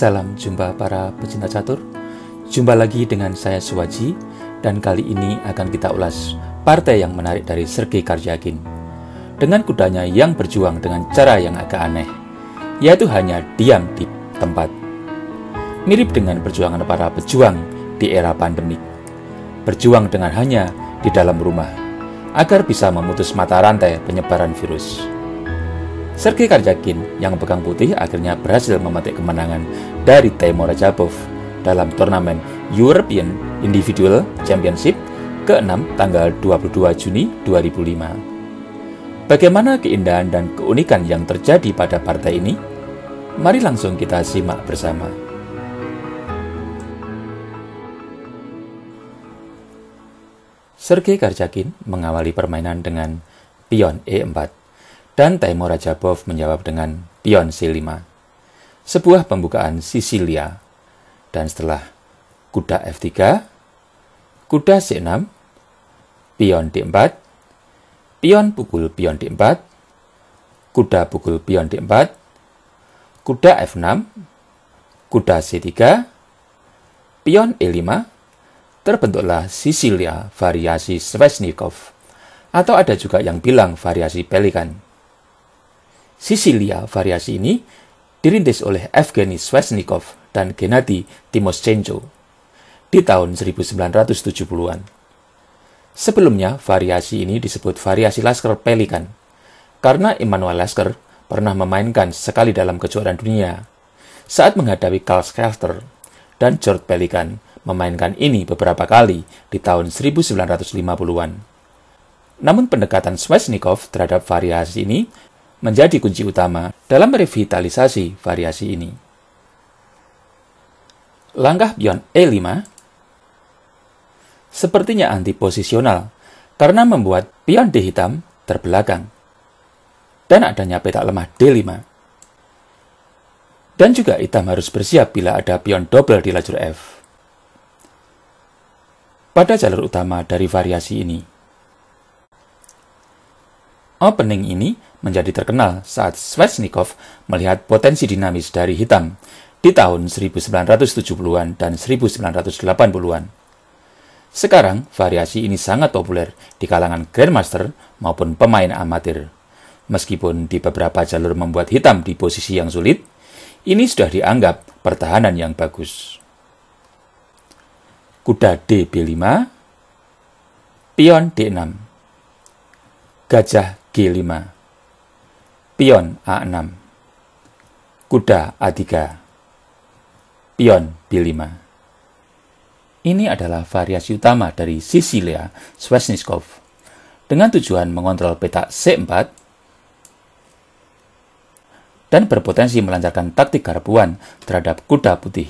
Salam jumpa para pecinta catur. Jumpa lagi dengan saya Suwaji dan kali ini akan kita ulas partai yang menarik dari Sergei Karjakin. Dengan kudanya yang berjuang dengan cara yang agak aneh, yaitu hanya diam di tempat. Mirip dengan perjuangan para pejuang di era pandemik. Berjuang dengan hanya di dalam rumah agar bisa memutus mata rantai penyebaran virus. Sergei Karjakin yang pegang putih akhirnya berhasil memetik kemenangan dari Timo Rajabov dalam turnamen European Individual Championship ke-6 tanggal 22 Juni 2005. Bagaimana keindahan dan keunikan yang terjadi pada partai ini? Mari langsung kita simak bersama. Sergei Karjakin mengawali permainan dengan pion E4. Dan Taimur Rajabov menjawab dengan pion C5, sebuah pembukaan Sisilia. Dan setelah kuda F3, kuda C6, pion D4, pion pukul pion D4, kuda pukul pion D4, kuda F6, kuda C3, pion E5, terbentuklah Sisilia variasi Svesnikov. Atau ada juga yang bilang variasi Pelikan. Sisilia variasi ini dirintis oleh Evgeny Svesnikov dan Gennady Timoschenko di tahun 1970-an. Sebelumnya, variasi ini disebut variasi Lasker Pelikan karena Immanuel Lasker pernah memainkan sekali dalam kejuaraan dunia saat menghadapi Karl Schelter dan George Pelikan memainkan ini beberapa kali di tahun 1950-an. Namun pendekatan Svesnikov terhadap variasi ini menjadi kunci utama dalam revitalisasi variasi ini. Langkah Beyond E5 sepertinya anti-posisional karena membuat pion D hitam terbelakang dan adanya petak lemah D5. Dan juga hitam harus bersiap bila ada pion Double di lajur F pada jalur utama dari variasi ini. Opening ini menjadi terkenal saat Svechnikov melihat potensi dinamis dari hitam di tahun 1970-an dan 1980-an. Sekarang, variasi ini sangat populer di kalangan grandmaster maupun pemain amatir. Meskipun di beberapa jalur membuat hitam di posisi yang sulit, ini sudah dianggap pertahanan yang bagus. Kuda D B5, pion D6, gajah G5. Pion A6 Kuda A3 Pion B5 Ini adalah variasi utama dari Sicilia Svesnikov dengan tujuan mengontrol petak C4 dan berpotensi melancarkan taktik garbuan terhadap kuda putih.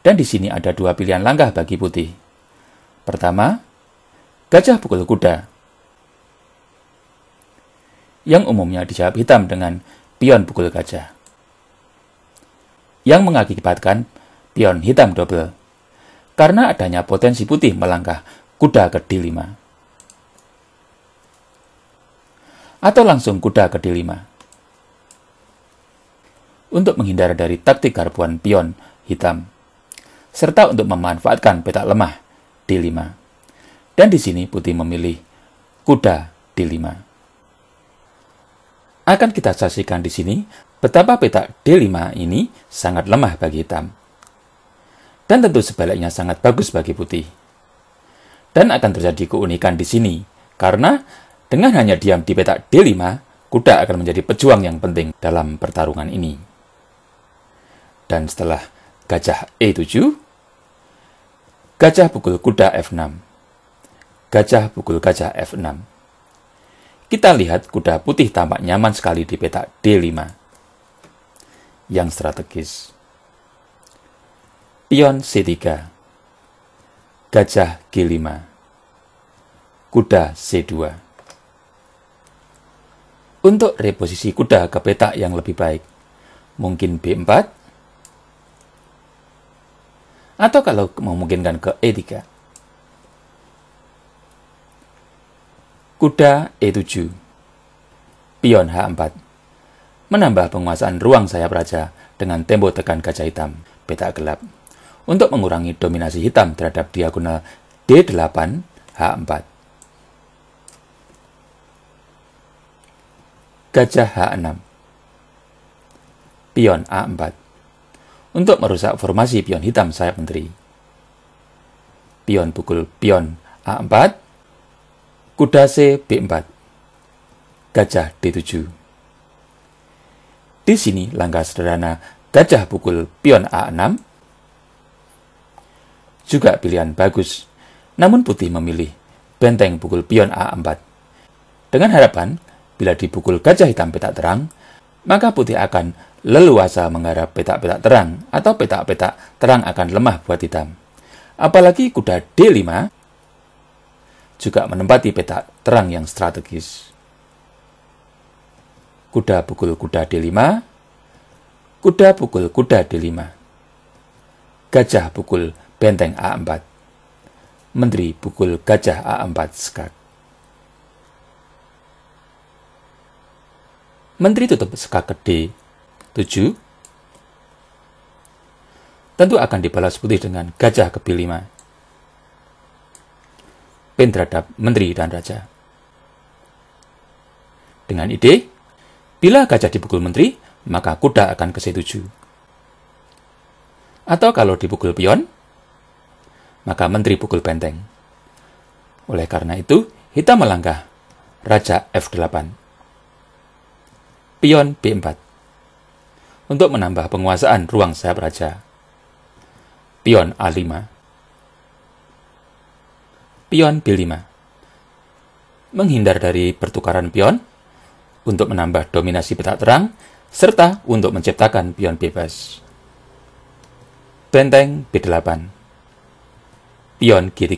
Dan di sini ada dua pilihan langkah bagi putih. Pertama, gajah pukul kuda. Yang umumnya dijawab hitam dengan pion pukul gajah. Yang mengakibatkan pion hitam double. Karena adanya potensi putih melangkah kuda ke D5. Atau langsung kuda ke D5. Untuk menghindar dari taktik garbuan pion hitam. Serta untuk memanfaatkan petak lemah D5. Dan di sini putih memilih kuda D5. Akan kita saksikan di sini betapa peta D5 ini sangat lemah bagi hitam. Dan tentu sebaliknya sangat bagus bagi putih. Dan akan terjadi keunikan di sini, karena dengan hanya diam di peta D5, kuda akan menjadi pejuang yang penting dalam pertarungan ini. Dan setelah gajah E7, gajah pukul kuda F6 gajah pukul gajah F6. Kita lihat kuda putih tampak nyaman sekali di peta D5 yang strategis. Pion C3 Gajah G5 Kuda C2 Untuk reposisi kuda ke peta yang lebih baik, mungkin B4 atau kalau memungkinkan ke E3. kuda E7, pion H4. Menambah penguasaan ruang sayap raja dengan tembok tekan gajah hitam, petak gelap. Untuk mengurangi dominasi hitam terhadap diagonal D8, H4. Gajah H6 Pion A4 Untuk merusak formasi pion hitam sayap menteri Pion pukul pion A4 kuda C B4, gajah D7. Di sini langkah sederhana gajah pukul pion A6 juga pilihan bagus, namun putih memilih benteng pukul pion A4. Dengan harapan, bila dipukul gajah hitam petak terang, maka putih akan leluasa mengharap petak-petak terang atau petak-petak terang akan lemah buat hitam. Apalagi kuda D5 juga menempati peta terang yang strategis. Kuda pukul kuda D5, kuda pukul kuda D5, gajah pukul benteng A4, menteri pukul gajah A4 skak. Menteri tutup skak ke D7, tentu akan dibalas putih dengan gajah ke B5 pin terhadap menteri dan raja. Dengan ide, bila gajah dipukul menteri, maka kuda akan ke c Atau kalau dipukul pion, maka menteri pukul benteng. Oleh karena itu, hitam melangkah, raja F8. Pion B4. Untuk menambah penguasaan ruang sayap raja. Pion A5 pion B5. Menghindar dari pertukaran pion untuk menambah dominasi petak terang serta untuk menciptakan pion bebas. Benteng B8 Pion G3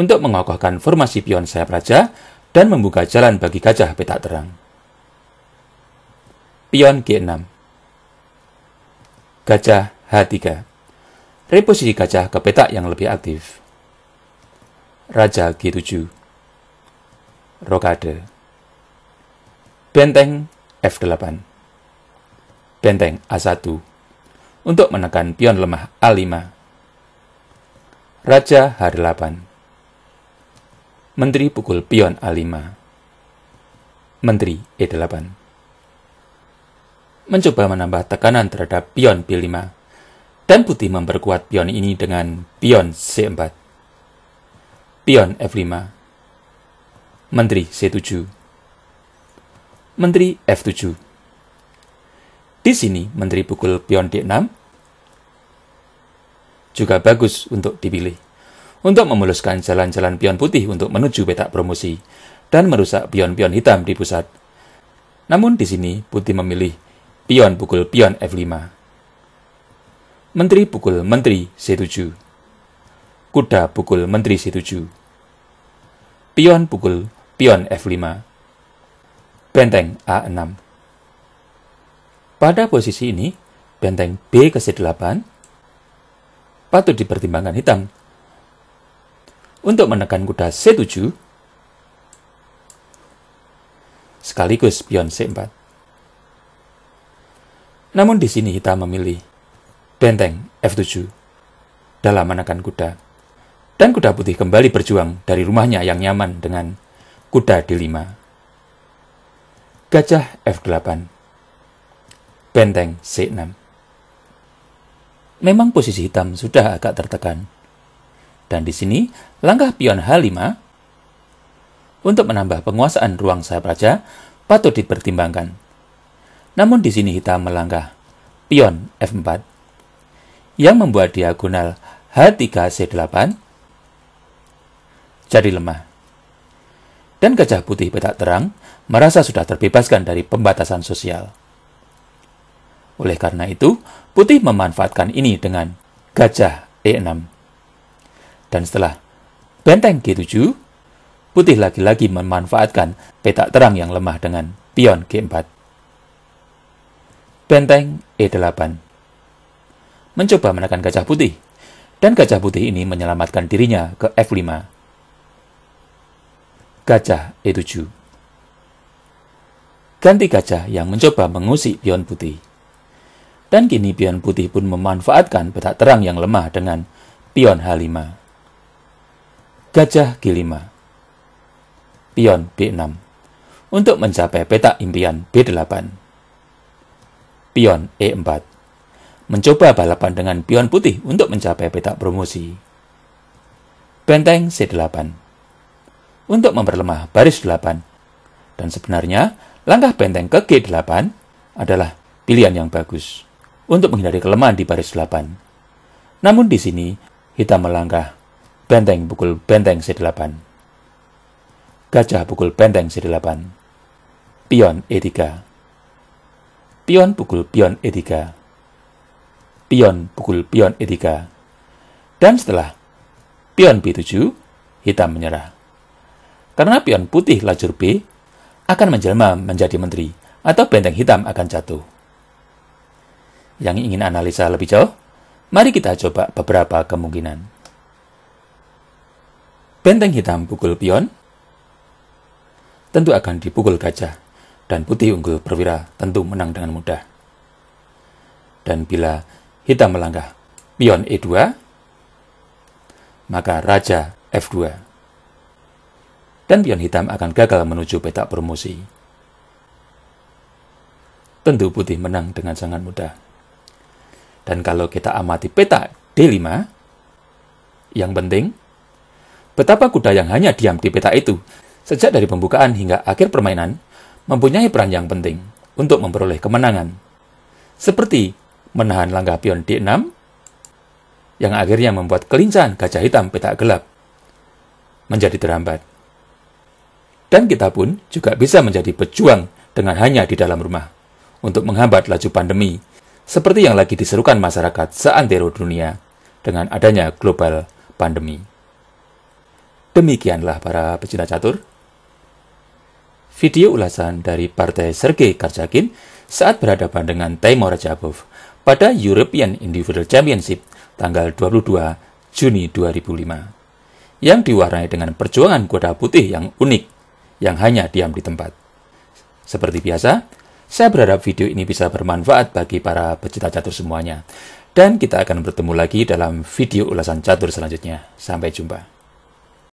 Untuk mengokohkan formasi pion sayap raja dan membuka jalan bagi gajah petak terang. Pion G6 Gajah H3 Reposisi gajah ke petak yang lebih aktif. Raja G7 Rokade Benteng F8 Benteng A1 untuk menekan pion lemah A5 Raja H8 Menteri pukul pion A5 Menteri E8 mencoba menambah tekanan terhadap pion B5 dan putih memperkuat pion ini dengan pion C4. Pion F5. Menteri C7. Menteri F7. Di sini menteri pukul pion D6 juga bagus untuk dipilih. Untuk memuluskan jalan-jalan pion putih untuk menuju petak promosi dan merusak pion-pion hitam di pusat. Namun di sini putih memilih pion pukul pion F5. Menteri pukul menteri C7 kuda pukul menteri C7. Pion pukul pion F5. Benteng A6. Pada posisi ini, benteng B ke C8 patut dipertimbangkan hitam. Untuk menekan kuda C7, sekaligus pion C4. Namun di sini hitam memilih benteng F7 dalam menekan kuda dan kuda putih kembali berjuang dari rumahnya yang nyaman dengan kuda D5. Gajah F8 Benteng C6 Memang posisi hitam sudah agak tertekan. Dan di sini, langkah pion H5 untuk menambah penguasaan ruang sayap raja patut dipertimbangkan. Namun di sini hitam melangkah pion F4 yang membuat diagonal H3 C8 jadi lemah. Dan gajah putih petak terang merasa sudah terbebaskan dari pembatasan sosial. Oleh karena itu, putih memanfaatkan ini dengan gajah E6. Dan setelah benteng G7, putih lagi-lagi memanfaatkan petak terang yang lemah dengan pion G4. Benteng E8 mencoba menekan gajah putih, dan gajah putih ini menyelamatkan dirinya ke F5 gajah E7. Ganti gajah yang mencoba mengusik pion putih. Dan kini pion putih pun memanfaatkan petak terang yang lemah dengan pion H5. Gajah G5. Pion B6. Untuk mencapai petak impian B8. Pion E4. Mencoba balapan dengan pion putih untuk mencapai petak promosi. Benteng C8 untuk memperlemah baris 8. Dan sebenarnya, langkah benteng ke G8 adalah pilihan yang bagus untuk menghindari kelemahan di baris 8. Namun di sini, hitam melangkah benteng pukul benteng C8. Gajah pukul benteng C8. Pion E3. Pion pukul pion E3. Pion pukul pion E3. Dan setelah pion B7, hitam menyerah. Karena pion putih lajur B akan menjelma menjadi menteri atau benteng hitam akan jatuh. Yang ingin analisa lebih jauh, mari kita coba beberapa kemungkinan. Benteng hitam pukul pion tentu akan dipukul gajah, dan putih unggul perwira tentu menang dengan mudah. Dan bila hitam melangkah pion E2, maka raja F2 dan pion hitam akan gagal menuju petak promosi. Tentu putih menang dengan sangat mudah. Dan kalau kita amati peta D5, yang penting, betapa kuda yang hanya diam di peta itu, sejak dari pembukaan hingga akhir permainan, mempunyai peran yang penting untuk memperoleh kemenangan. Seperti menahan langkah pion D6, yang akhirnya membuat kelincahan gajah hitam peta gelap menjadi terhambat. Dan kita pun juga bisa menjadi pejuang dengan hanya di dalam rumah untuk menghambat laju pandemi, seperti yang lagi diserukan masyarakat seantero dunia dengan adanya global pandemi. Demikianlah para pecinta catur. Video ulasan dari Partai Sergei Karjakin saat berhadapan dengan Timor Rajabov pada European Individual Championship tanggal 22 Juni 2005 yang diwarnai dengan perjuangan kuda putih yang unik yang hanya diam di tempat. Seperti biasa, saya berharap video ini bisa bermanfaat bagi para pecinta catur semuanya. Dan kita akan bertemu lagi dalam video ulasan catur selanjutnya. Sampai jumpa.